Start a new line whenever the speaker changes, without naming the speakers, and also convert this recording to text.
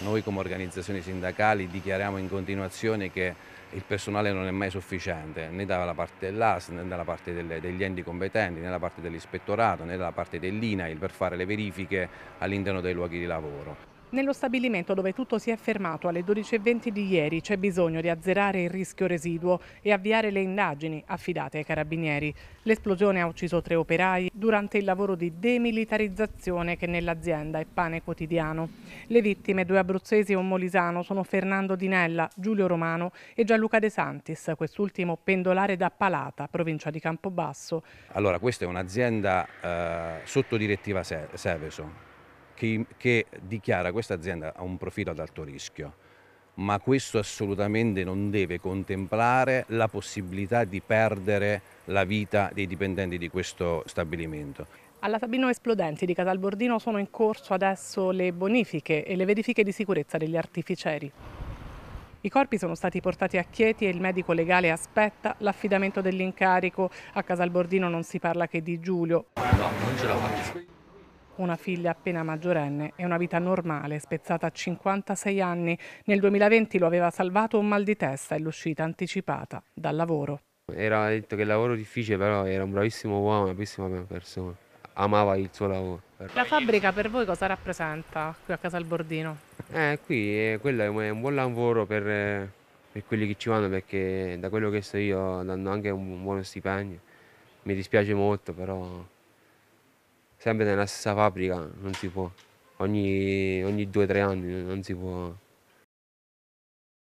Noi come organizzazioni sindacali dichiariamo in continuazione che il personale non è mai sufficiente, né dalla parte dell'AS, né dalla parte delle, degli enti competenti, né dalla parte dell'ispettorato, né dalla parte dell'INAIL per fare le verifiche all'interno dei luoghi di lavoro.
Nello stabilimento dove tutto si è fermato alle 12.20 di ieri c'è bisogno di azzerare il rischio residuo e avviare le indagini affidate ai carabinieri. L'esplosione ha ucciso tre operai durante il lavoro di demilitarizzazione che nell'azienda è pane quotidiano. Le vittime, due abruzzesi e un molisano, sono Fernando Dinella, Giulio Romano e Gianluca De Santis, quest'ultimo pendolare da Palata, provincia di Campobasso.
Allora, questa è un'azienda eh, sotto direttiva Seveso che, che dichiara questa azienda ha un profilo ad alto rischio ma questo assolutamente non deve contemplare la possibilità di perdere la vita dei dipendenti di questo stabilimento.
Alla Sabino Esplodenti di Casalbordino sono in corso adesso le bonifiche e le verifiche di sicurezza degli artificieri. I corpi sono stati portati a Chieti e il medico legale aspetta l'affidamento dell'incarico. A Casalbordino non si parla che di Giulio. No, non ce la faccio una figlia appena maggiorenne e una vita normale spezzata a 56 anni. Nel 2020 lo aveva salvato un mal di testa e l'uscita anticipata dal lavoro.
Era detto che il lavoro difficile, però era un bravissimo uomo, una bravissima persona. Amava il suo lavoro. La
fabbrica per voi cosa rappresenta qui a Casa al Bordino?
Eh, qui eh, quello è un buon lavoro per, eh, per quelli che ci vanno perché da quello che so io danno anche un buono stipendio. Mi dispiace molto, però sempre nella stessa fabbrica, non si può. Ogni, ogni due o tre anni non si può.